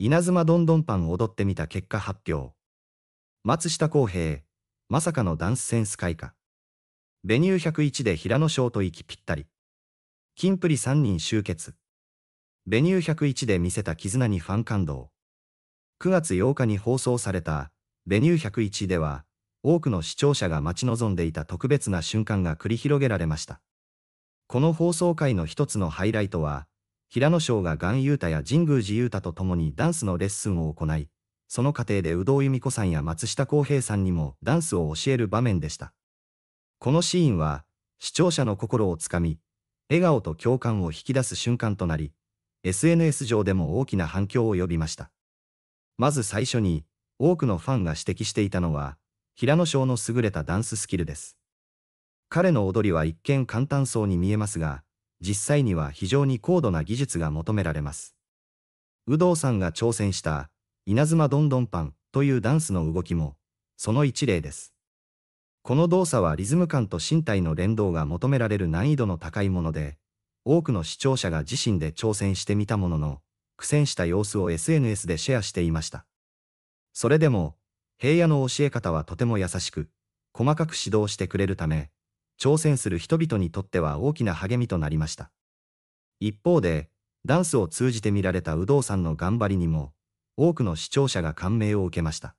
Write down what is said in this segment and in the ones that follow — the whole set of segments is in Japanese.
稲妻どんどんパン踊ってみた結果発表。松下洸平、まさかのダンスセンス開花。ベニュー101で平野翔と息ぴったり。キンプリ3人集結。ベニュー101で見せた絆にファン感動。9月8日に放送された、ベニュー101では、多くの視聴者が待ち望んでいた特別な瞬間が繰り広げられました。この放送回の一つのハイライトは、平野翔が岩優太や神宮寺優太と共にダンスのレッスンを行い、その過程で有働由美子さんや松下洸平さんにもダンスを教える場面でした。このシーンは、視聴者の心をつかみ、笑顔と共感を引き出す瞬間となり、SNS 上でも大きな反響を呼びました。まず最初に、多くのファンが指摘していたのは、平野翔の優れたダンススキルです。彼の踊りは一見簡単そうに見えますが、実際には非常に高度な技術が求められます。有働さんが挑戦した稲妻どんどんパンというダンスの動きも、その一例です。この動作はリズム感と身体の連動が求められる難易度の高いもので、多くの視聴者が自身で挑戦してみたものの、苦戦した様子を SNS でシェアしていました。それでも、平野の教え方はとても優しく、細かく指導してくれるため、挑戦する人々にとっては大きな励みとなりました。一方で、ダンスを通じて見られた有働さんの頑張りにも、多くの視聴者が感銘を受けました。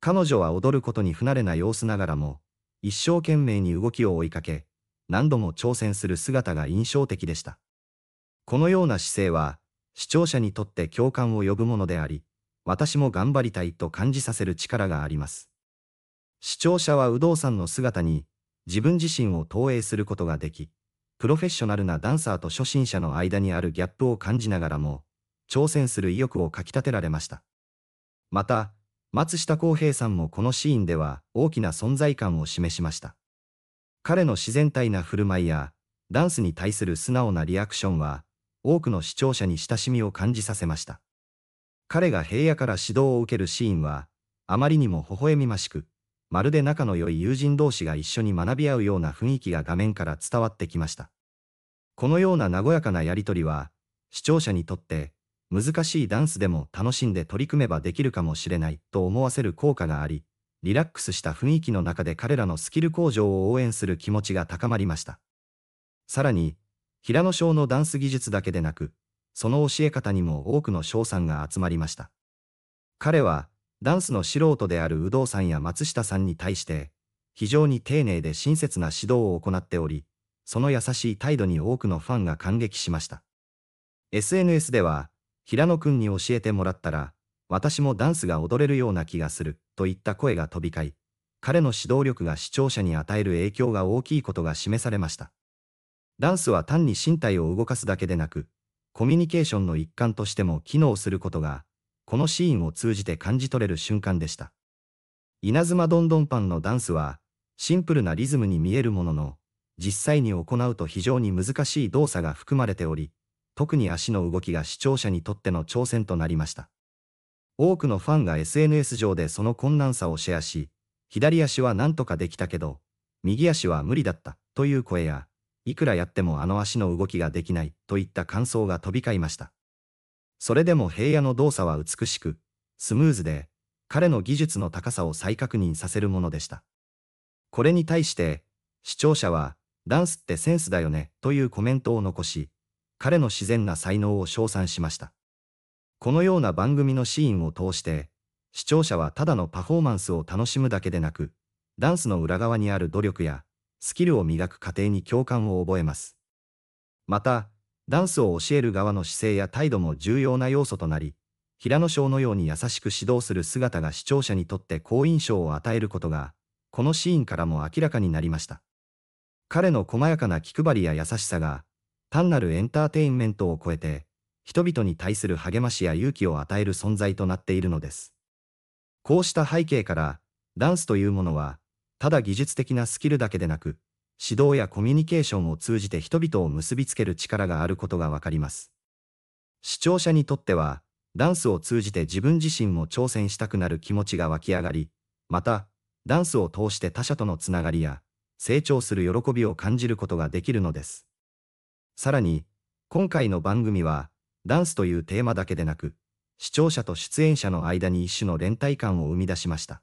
彼女は踊ることに不慣れな様子ながらも、一生懸命に動きを追いかけ、何度も挑戦する姿が印象的でした。このような姿勢は、視聴者にとって共感を呼ぶものであり、私も頑張りたいと感じさせる力があります。視聴者は有働さんの姿に自分自身を投影することができ、プロフェッショナルなダンサーと初心者の間にあるギャップを感じながらも、挑戦する意欲をかき立てられました。また、松下洸平さんもこのシーンでは大きな存在感を示しました。彼の自然体な振る舞いや、ダンスに対する素直なリアクションは、多くの視聴者に親しみを感じさせました。彼が平野から指導を受けるシーンは、あまりにも微笑みましく、まるで仲の良い友人同士が一緒に学び合うような雰囲気が画面から伝わってきました。このような和やかなやりとりは、視聴者にとって、難しいダンスでも楽しんで取り組めばできるかもしれないと思わせる効果があり、リラックスした雰囲気の中で彼らのスキル向上を応援する気持ちが高まりました。さらに、平野翔のダンス技術だけでなく、その教え方にも多くの賞賛が集まりました。彼は、ダンスの素人である有働さんや松下さんに対して、非常に丁寧で親切な指導を行っており、その優しい態度に多くのファンが感激しました。SNS では、平野くんに教えてもらったら、私もダンスが踊れるような気がする、といった声が飛び交い、彼の指導力が視聴者に与える影響が大きいことが示されました。ダンスは単に身体を動かすだけでなく、コミュニケーションの一環としても機能することがこのシーンを通じて感じ取れる瞬間でした。稲妻どんどんパンのダンスは、シンプルなリズムに見えるものの、実際に行うと非常に難しい動作が含まれており、特に足の動きが視聴者にとっての挑戦となりました。多くのファンが SNS 上でその困難さをシェアし、左足は何とかできたけど、右足は無理だったという声や、いくらやってもあの足の動きができないといった感想が飛び交いました。それでも平野の動作は美しく、スムーズで、彼の技術の高さを再確認させるものでした。これに対して、視聴者は、ダンスってセンスだよね、というコメントを残し、彼の自然な才能を称賛しました。このような番組のシーンを通して、視聴者はただのパフォーマンスを楽しむだけでなく、ダンスの裏側にある努力や、スキルを磨く過程に共感を覚えます。また、ダンスを教える側の姿勢や態度も重要な要素となり、平野翔のように優しく指導する姿が視聴者にとって好印象を与えることが、このシーンからも明らかになりました。彼の細やかな気配りや優しさが、単なるエンターテインメントを超えて、人々に対する励ましや勇気を与える存在となっているのです。こうした背景から、ダンスというものは、ただ技術的なスキルだけでなく、指導やコミュニケーションを通じて人々を結びつける力があることがわかります。視聴者にとっては、ダンスを通じて自分自身も挑戦したくなる気持ちが湧き上がり、また、ダンスを通して他者とのつながりや、成長する喜びを感じることができるのです。さらに、今回の番組は、ダンスというテーマだけでなく、視聴者と出演者の間に一種の連帯感を生み出しました。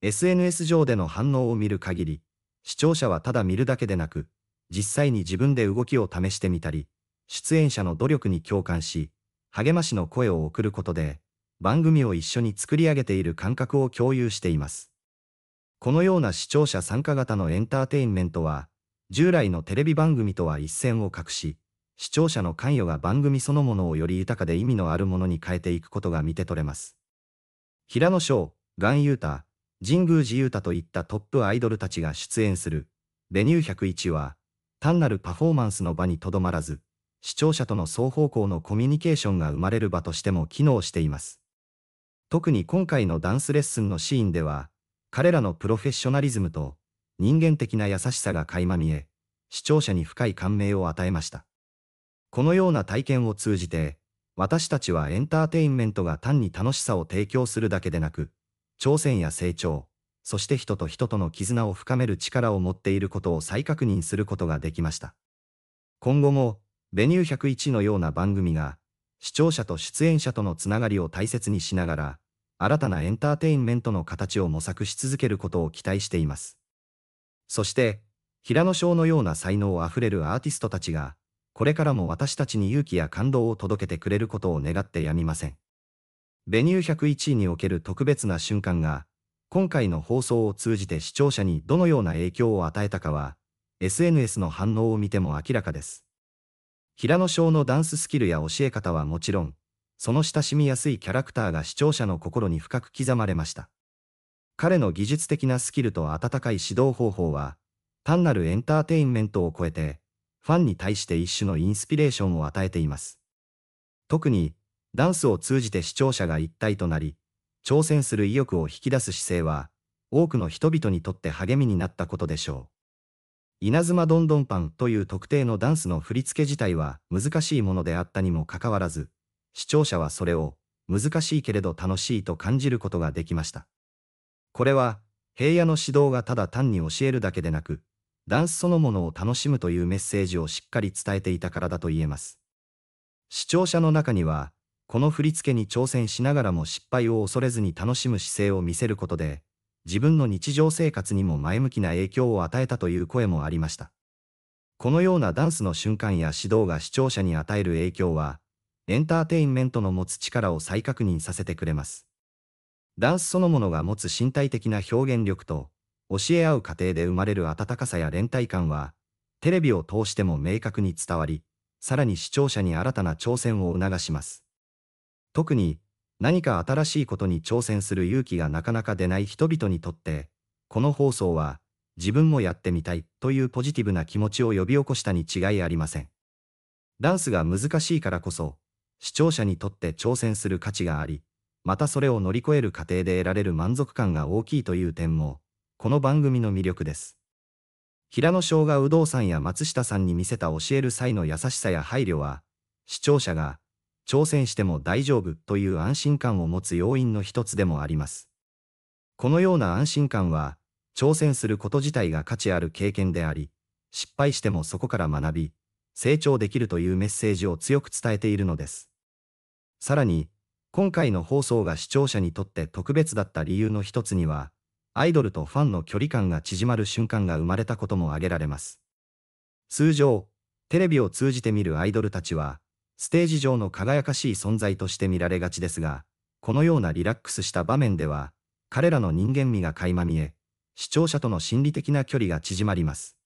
SNS 上での反応を見る限り、視聴者はただ見るだけでなく、実際に自分で動きを試してみたり、出演者の努力に共感し、励ましの声を送ることで、番組を一緒に作り上げている感覚を共有しています。このような視聴者参加型のエンターテインメントは、従来のテレビ番組とは一線を画し、視聴者の関与が番組そのものをより豊かで意味のあるものに変えていくことが見て取れます。平野翔、岩優太、神宮寺勇太といったトップアイドルたちが出演する、レニュー101は、単なるパフォーマンスの場にとどまらず、視聴者との双方向のコミュニケーションが生まれる場としても機能しています。特に今回のダンスレッスンのシーンでは、彼らのプロフェッショナリズムと人間的な優しさが垣間見え、視聴者に深い感銘を与えました。このような体験を通じて、私たちはエンターテインメントが単に楽しさを提供するだけでなく、挑戦や成長、そして人と人との絆を深める力を持っていることを再確認することができました。今後も、ベニュー101のような番組が、視聴者と出演者とのつながりを大切にしながら、新たなエンターテインメントの形を模索し続けることを期待しています。そして、平野翔のような才能あふれるアーティストたちが、これからも私たちに勇気や感動を届けてくれることを願ってやみません。ベニュー101位における特別な瞬間が、今回の放送を通じて視聴者にどのような影響を与えたかは、SNS の反応を見ても明らかです。平野翔のダンススキルや教え方はもちろん、その親しみやすいキャラクターが視聴者の心に深く刻まれました。彼の技術的なスキルと温かい指導方法は、単なるエンターテインメントを超えて、ファンに対して一種のインスピレーションを与えています。特に、ダンスを通じて視聴者が一体となり、挑戦する意欲を引き出す姿勢は、多くの人々にとって励みになったことでしょう。稲妻どんどんパンという特定のダンスの振り付け自体は難しいものであったにもかかわらず、視聴者はそれを難しいけれど楽しいと感じることができました。これは、平野の指導がただ単に教えるだけでなく、ダンスそのものを楽しむというメッセージをしっかり伝えていたからだと言えます。視聴者の中には、この振り付けに挑戦しながらも失敗を恐れずに楽しむ姿勢を見せることで、自分の日常生活にも前向きな影響を与えたという声もありました。このようなダンスの瞬間や指導が視聴者に与える影響は、エンターテインメントの持つ力を再確認させてくれます。ダンスそのものが持つ身体的な表現力と、教え合う過程で生まれる温かさや連帯感は、テレビを通しても明確に伝わり、さらに視聴者に新たな挑戦を促します。特に何か新しいことに挑戦する勇気がなかなか出ない人々にとって、この放送は自分もやってみたいというポジティブな気持ちを呼び起こしたに違いありません。ダンスが難しいからこそ、視聴者にとって挑戦する価値があり、またそれを乗り越える過程で得られる満足感が大きいという点も、この番組の魅力です。平野翔が有働さんや松下さんに見せた教える際の優しさや配慮は、視聴者が挑戦しても大丈夫という安心感を持つ要因の一つでもあります。このような安心感は、挑戦すること自体が価値ある経験であり、失敗してもそこから学び、成長できるというメッセージを強く伝えているのです。さらに、今回の放送が視聴者にとって特別だった理由の一つには、アイドルとファンの距離感が縮まる瞬間が生まれたことも挙げられます。通常、テレビを通じて見るアイドルたちは、ステージ上の輝かしい存在として見られがちですが、このようなリラックスした場面では、彼らの人間味が垣間見え、視聴者との心理的な距離が縮まります。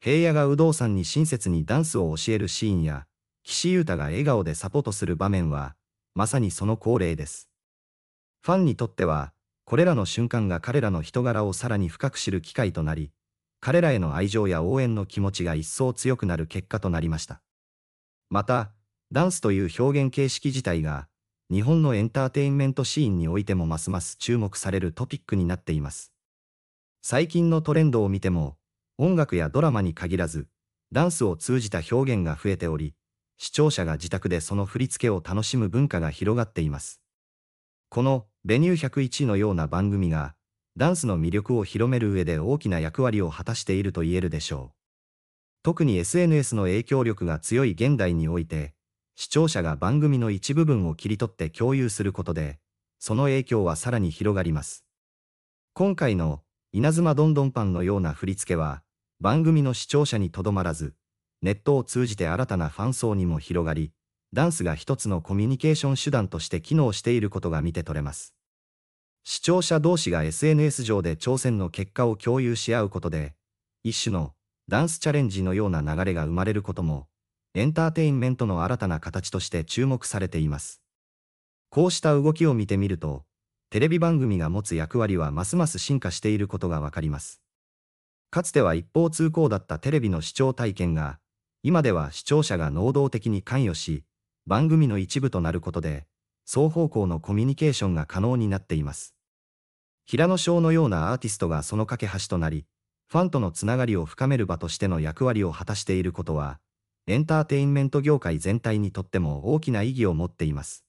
平野が有働さんに親切にダンスを教えるシーンや、岸優太が笑顔でサポートする場面は、まさにその恒例です。ファンにとっては、これらの瞬間が彼らの人柄をさらに深く知る機会となり、彼らへの愛情や応援の気持ちが一層強くなる結果となりました。また、ダンスという表現形式自体が、日本のエンターテインメントシーンにおいてもますます注目されるトピックになっています。最近のトレンドを見ても、音楽やドラマに限らず、ダンスを通じた表現が増えており、視聴者が自宅でその振り付けを楽しむ文化が広がっています。このベニュー101のような番組が、ダンスの魅力を広める上で大きな役割を果たしていると言えるでしょう。特に SNS の影響力が強い現代において、視聴者が番組の一部分を切り取って共有することで、その影響はさらに広がります。今回の稲妻どんどんパンのような振り付けは、番組の視聴者にとどまらず、ネットを通じて新たなファン層にも広がり、ダンスが一つのコミュニケーション手段として機能していることが見て取れます。視聴者同士が SNS 上で挑戦の結果を共有し合うことで、一種のダンスチャレンジのような流れが生まれることもエンターテインメントの新たな形として注目されています。こうした動きを見てみると、テレビ番組が持つ役割はますます進化していることがわかります。かつては一方通行だったテレビの視聴体験が、今では視聴者が能動的に関与し、番組の一部となることで、双方向のコミュニケーションが可能になっています。平野翔のようなアーティストがその架け橋となり、ファンとのつながりを深める場としての役割を果たしていることは、エンターテインメント業界全体にとっても大きな意義を持っています。